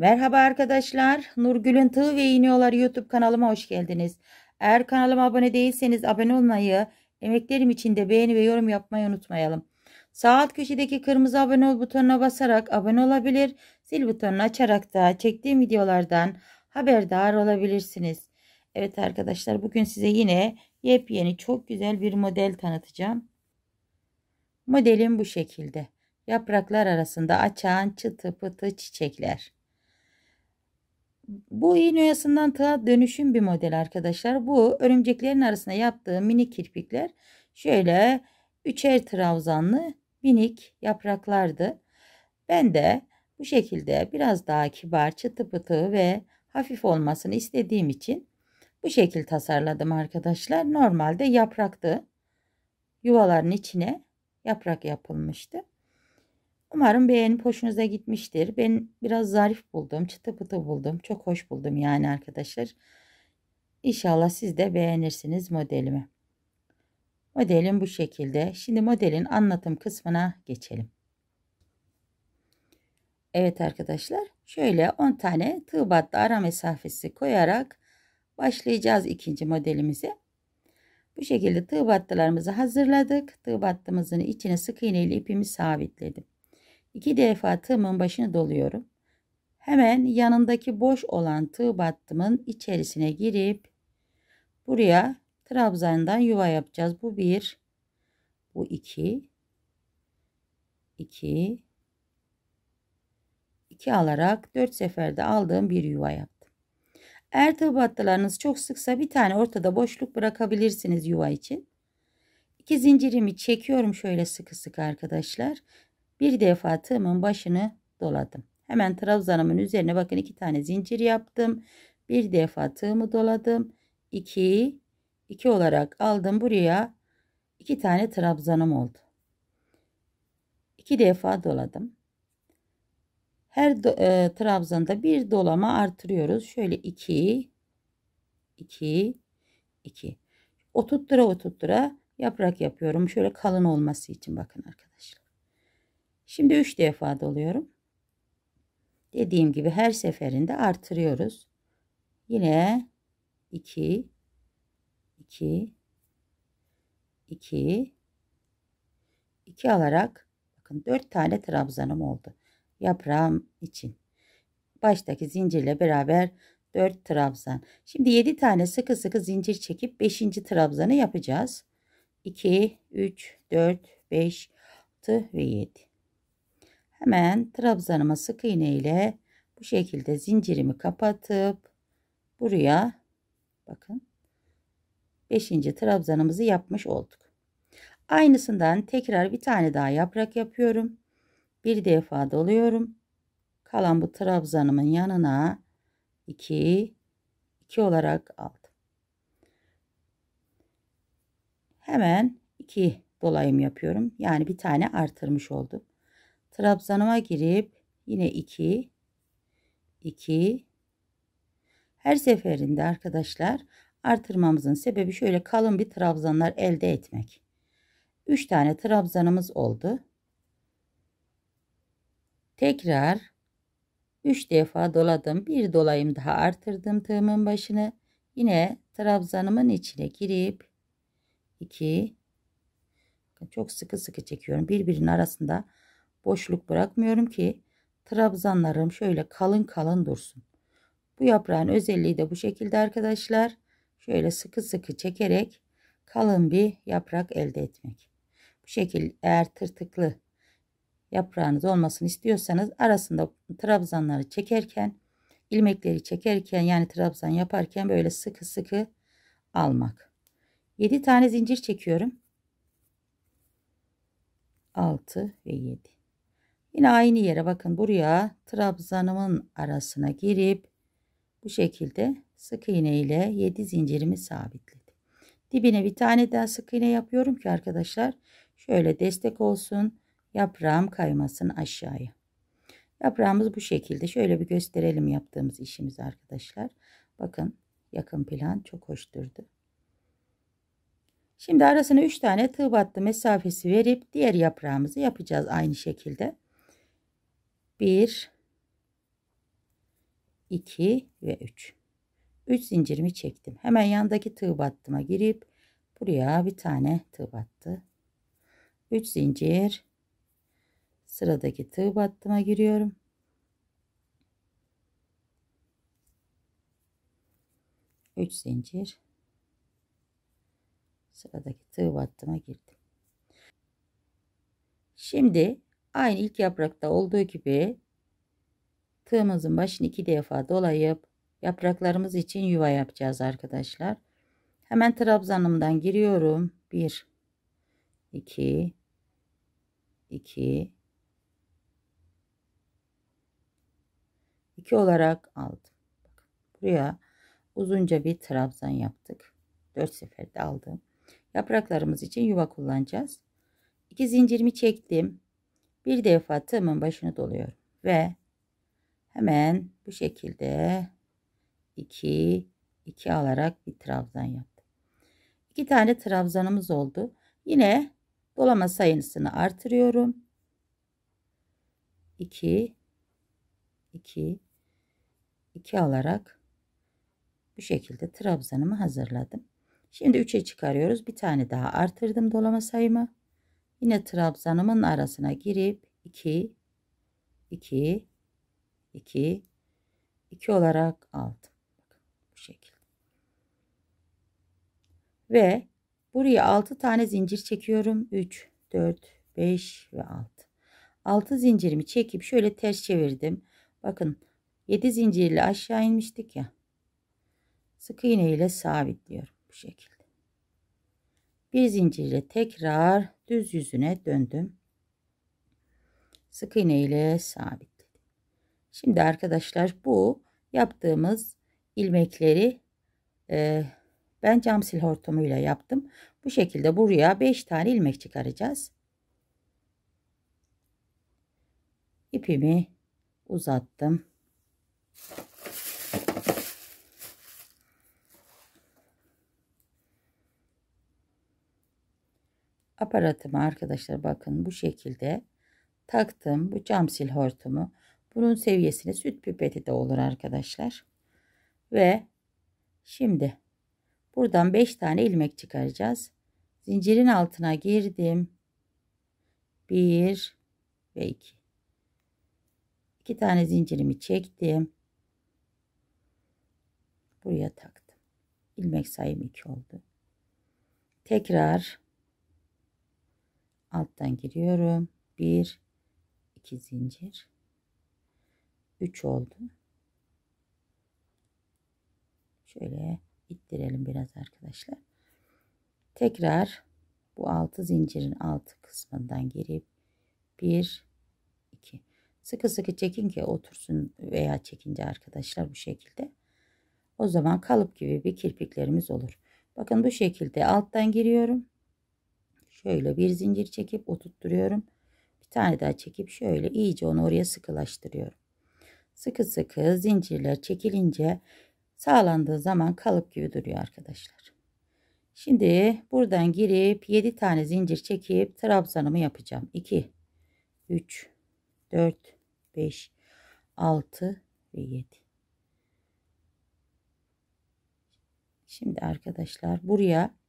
Merhaba arkadaşlar. Nurgül'ün Tığ ve İğniyorlar YouTube kanalıma hoş geldiniz. Eğer kanalıma abone değilseniz abone olmayı, emeklerim için de beğeni ve yorum yapmayı unutmayalım. Sağ alt köşedeki kırmızı abone ol butonuna basarak abone olabilir, zil butonunu açarak da çektiğim videolardan haberdar olabilirsiniz. Evet arkadaşlar bugün size yine yepyeni çok güzel bir model tanıtacağım. Modelim bu şekilde. Yapraklar arasında açan çıtı pıtı çiçekler. Bu iğne oyasından tığa dönüşüm bir model arkadaşlar. Bu örümceklerin arasında yaptığım mini kirpikler şöyle üçer trabzanlı minik yapraklardı. Ben de bu şekilde biraz daha kibar, çıtı pıtı ve hafif olmasını istediğim için bu şekil tasarladım arkadaşlar. Normalde yapraktı. Yuvaların içine yaprak yapılmıştı. Umarım beğenip hoşunuza gitmiştir. Ben biraz zarif buldum. Çıtı pıtı buldum. Çok hoş buldum yani arkadaşlar. İnşallah siz de beğenirsiniz modelimi. Modelim bu şekilde. Şimdi modelin anlatım kısmına geçelim. Evet arkadaşlar şöyle 10 tane tığ battı ara mesafesi koyarak başlayacağız ikinci modelimize. Bu şekilde tığ battılarımızı hazırladık. Tığ battımızın içine sık iğne ile ipimi sabitledim. İki defa tığımın başını doluyorum. Hemen yanındaki boş olan tığ battımın içerisine girip buraya trabzandan yuva yapacağız. Bu bir, bu iki, iki, iki alarak dört seferde aldığım bir yuva yaptım. Eğer tığ battılarınız çok sıksa bir tane ortada boşluk bırakabilirsiniz yuva için. İki zincirimi çekiyorum şöyle sıkı sıkı arkadaşlar bir defa tığımın başını doladım. Hemen trabzanımın üzerine bakın iki tane zincir yaptım. Bir defa tığımı doladım. 2 2 olarak aldım buraya. iki tane trabzanım oldu. İki defa doladım. Her do, e, trabzanda bir dolama artırıyoruz. Şöyle 2 2 2 oturttura oturttura yaprak yapıyorum. Şöyle kalın olması için bakın arkadaşlar. Şimdi 3 defa doluyorum. Dediğim gibi her seferinde artırıyoruz. Yine 2 2 2 2 alarak bakın 4 tane trabzanım oldu. Yaprağım için. Baştaki zincirle beraber 4 trabzan. Şimdi 7 tane sıkı sıkı zincir çekip 5. trabzanı yapacağız. 2 3 4 5 6 ve 7. Hemen trabzanıma sık iğne ile bu şekilde zincirimi kapatıp buraya bakın 5. trabzanımızı yapmış olduk. Aynısından tekrar bir tane daha yaprak yapıyorum. Bir defa doluyorum. Kalan bu trabzanımın yanına 2 2 olarak aldım. Hemen 2 dolayım yapıyorum. Yani bir tane artırmış oldum trabzanıma girip yine 2 2 her seferinde arkadaşlar artırmamızın sebebi şöyle kalın bir trabzanlar elde etmek. 3 tane trabzanımız oldu. Tekrar 3 defa doladım. Bir dolayım daha artırdım tığımın başını. Yine trabzanımın içine girip 2 çok sıkı sıkı çekiyorum. Birbirinin arasında boşluk bırakmıyorum ki trabzanlarım şöyle kalın kalın dursun. Bu yaprağın özelliği de bu şekilde arkadaşlar. Şöyle sıkı sıkı çekerek kalın bir yaprak elde etmek. Bu şekil eğer tırtıklı yaprağınız olmasını istiyorsanız arasında trabzanları çekerken ilmekleri çekerken yani trabzan yaparken böyle sıkı sıkı almak. 7 tane zincir çekiyorum. 6 ve 7. Yine aynı yere bakın buraya trabzanımın arasına girip bu şekilde sık iğne ile 7 zincirimi sabitledim. Dibine bir tane daha sık iğne yapıyorum ki arkadaşlar şöyle destek olsun yaprağım kaymasın aşağıya. Yaprağımız bu şekilde. Şöyle bir gösterelim yaptığımız işimiz arkadaşlar. Bakın yakın plan çok hoş durdu. Şimdi arasına 3 tane tığ battı mesafesi verip diğer yaprağımızı yapacağız aynı şekilde. 1 2 ve 3 3 zincirimi çektim hemen yandaki tığ battıma girip buraya bir tane tığ battı 3 zincir sıradaki tığ battıma giriyorum Üç zincir sıradaki tığ battıma girdim şimdi Aynı ilk yaprakta olduğu gibi tığımızın başını iki defa dolayıp yapraklarımız için yuva yapacağız arkadaşlar. Hemen trabzanımdan giriyorum. 1 2 2 2 olarak aldım. buraya uzunca bir trabzan yaptık. 4 seferde aldım. Yapraklarımız için yuva kullanacağız. 2 zincirimi çektim. Bir defa tığımın başını doluyorum ve hemen bu şekilde 2 2 alarak bir trabzan yaptım. 2 tane trabzanımız oldu. Yine dolama sayısını artırıyorum. 2 2 2 alarak bu şekilde trabzanımı hazırladım. Şimdi 3'e çıkarıyoruz. Bir tane daha artırdım dolama sayımı. Yine trabzanımın arasına girip 2 2 2 2 olarak aldım. bu şekilde. Ve buraya 6 tane zincir çekiyorum. 3 4 5 ve 6. 6 zincirimi çekip şöyle ters çevirdim. Bakın 7 zincirle aşağı inmiştik ya. Sık iğne ile sabitliyorum bu şekilde bir zincirle tekrar düz yüzüne döndüm. Sık iğne ile sabitledim. Şimdi arkadaşlar bu yaptığımız ilmekleri e, ben cam sil hortumuyla yaptım. Bu şekilde buraya 5 tane ilmek çıkaracağız. İpimi uzattım. Aparatımı arkadaşlar bakın bu şekilde taktım. Bu cam sil hortumu. Bunun seviyesine süt pipeti de olur arkadaşlar. Ve şimdi buradan 5 tane ilmek çıkaracağız. Zincirin altına girdim. 1 ve 2. 2 tane zincirimi çektim. Buraya taktım. İlmek sayım 2 oldu. Tekrar alttan giriyorum. 1 2 zincir. 3 oldu. Şöyle ittirelim biraz arkadaşlar. Tekrar bu 6 zincirin altı kısmından girip 1 2 sıkı sıkı çekin ki otursun veya çekince arkadaşlar bu şekilde. O zaman kalıp gibi bir kirpiklerimiz olur. Bakın bu şekilde alttan giriyorum. Şöyle bir zincir çekip oturtturuyorum. Bir tane daha çekip şöyle iyice onu oraya sıkılaştırıyorum. Sıkı sıkı zincirler çekilince sağlandığı zaman kalıp gibi duruyor arkadaşlar. Şimdi buradan girip 7 tane zincir çekip trabzanımı yapacağım. 2, 3, 4, 5, 6 ve 7. Şimdi arkadaşlar buraya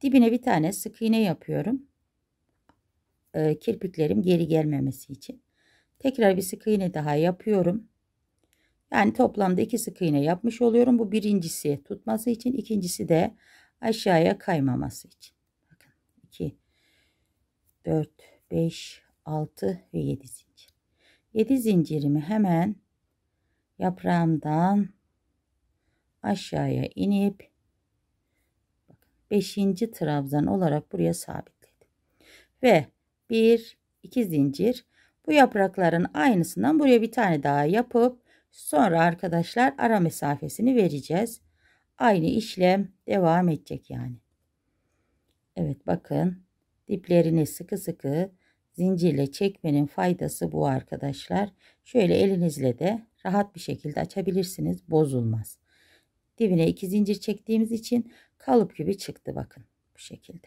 Dibine bir tane sık iğne yapıyorum. Ee, kirpiklerim geri gelmemesi için. Tekrar bir sık iğne daha yapıyorum. Yani toplamda iki sık iğne yapmış oluyorum. Bu birincisi tutması için. ikincisi de aşağıya kaymaması için. Bakın 2, 4, 5, 6 ve 7 zincir. 7 zincirimi hemen yaprağımdan aşağıya inip 5. trabzan olarak buraya sabitledim. Ve 1 2 zincir bu yaprakların aynısından buraya bir tane daha yapıp sonra arkadaşlar ara mesafesini vereceğiz. Aynı işlem devam edecek yani. Evet bakın diplerini sıkı sıkı zincirle çekmenin faydası bu arkadaşlar. Şöyle elinizle de rahat bir şekilde açabilirsiniz. Bozulmaz dibine iki zincir çektiğimiz için kalıp gibi çıktı bakın bu şekilde.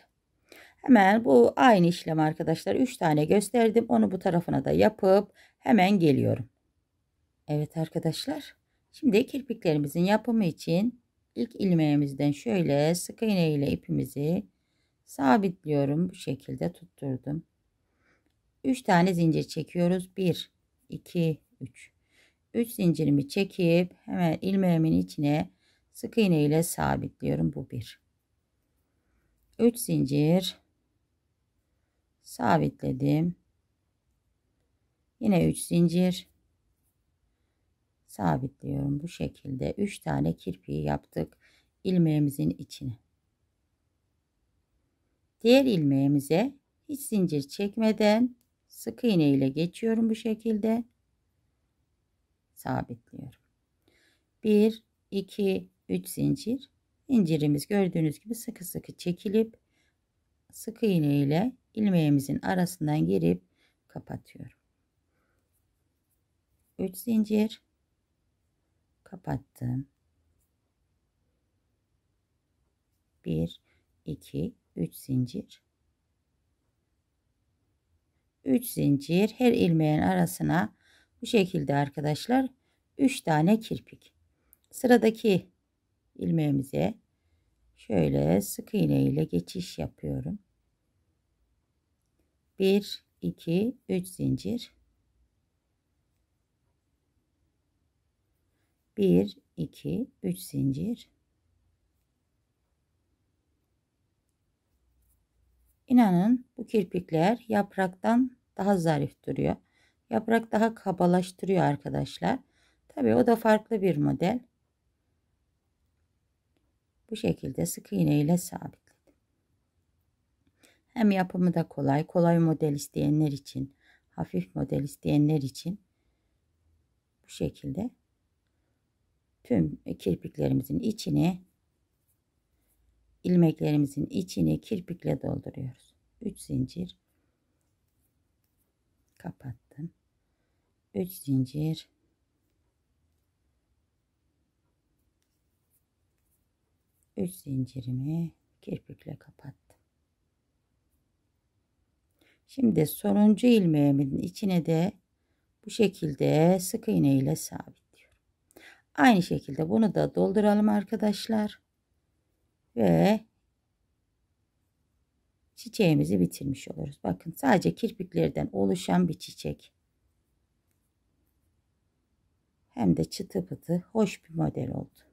Hemen bu aynı işlem arkadaşlar 3 tane gösterdim onu bu tarafına da yapıp hemen geliyorum. Evet arkadaşlar şimdi kirpiklerimizin yapımı için ilk ilmeğimizden şöyle sık iğne ile ipimizi sabitliyorum bu şekilde tutturdum. 3 tane zincir çekiyoruz 1 2 3 3 zincirimi çekip hemen ilmeğimin içine Sık iğne ile sabitliyorum. Bu bir. 3 zincir sabitledim. Yine 3 zincir sabitliyorum. Bu şekilde 3 tane kirpiği yaptık ilmeğimizin içine. Diğer ilmeğimize hiç zincir çekmeden sık iğne ile geçiyorum bu şekilde sabitliyorum. 1 2 3 zincir. İncirimiz gördüğünüz gibi sıkı sıkı çekilip sık iğne ile ilmeğimizin arasından girip kapatıyorum. 3 zincir kapattım. 1 2 3 zincir 3 zincir her ilmeğin arasına bu şekilde arkadaşlar 3 tane kirpik. Sıradaki ilmeğimize şöyle sık iğne ile geçiş yapıyorum. 1 2 3 zincir 1 2 3 zincir İnanın bu kirpikler yapraktan daha zarif duruyor. Yaprak daha kabalaştırıyor arkadaşlar. Tabii o da farklı bir model. Bu şekilde sık iğne ile sabitledim. Hem yapımı da kolay. Kolay model isteyenler için, hafif model isteyenler için bu şekilde tüm kirpiklerimizin içini ilmeklerimizin içini kirpikle dolduruyoruz. 3 zincir kapattım. 3 zincir 3 zincirimi kirpikle kapattım. Şimdi sonuncu ilmeğimin içine de bu şekilde sık iğne ile sabitliyorum. Aynı şekilde bunu da dolduralım arkadaşlar. Ve çiçeğimizi bitirmiş oluruz. Bakın sadece kirpiklerden oluşan bir çiçek. Hem de çıtı pıtı hoş bir model oldu.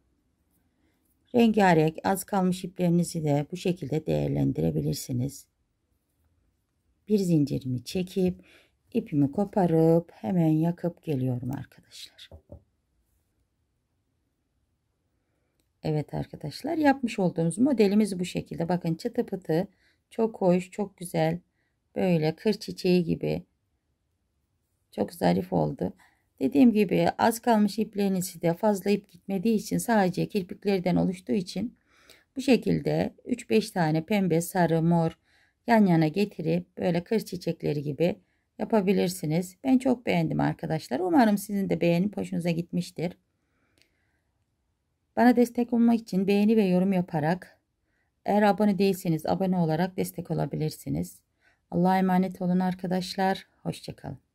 Rengarenk az kalmış iplerinizi de bu şekilde değerlendirebilirsiniz. Bir zincirimi çekip ipimi koparıp hemen yakıp geliyorum arkadaşlar. Evet arkadaşlar yapmış olduğumuz modelimiz bu şekilde. Bakın çıtı pıtı çok hoş çok güzel böyle kır çiçeği gibi çok zarif oldu. Dediğim gibi az kalmış iplerinizi de fazla ip gitmediği için sadece kirpiklerden oluştuğu için bu şekilde 3-5 tane pembe, sarı, mor yan yana getirip böyle kır çiçekleri gibi yapabilirsiniz. Ben çok beğendim arkadaşlar. Umarım sizin de beğenip hoşunuza gitmiştir. Bana destek olmak için beğeni ve yorum yaparak eğer abone değilseniz abone olarak destek olabilirsiniz. Allah'a emanet olun arkadaşlar. Hoşçakalın.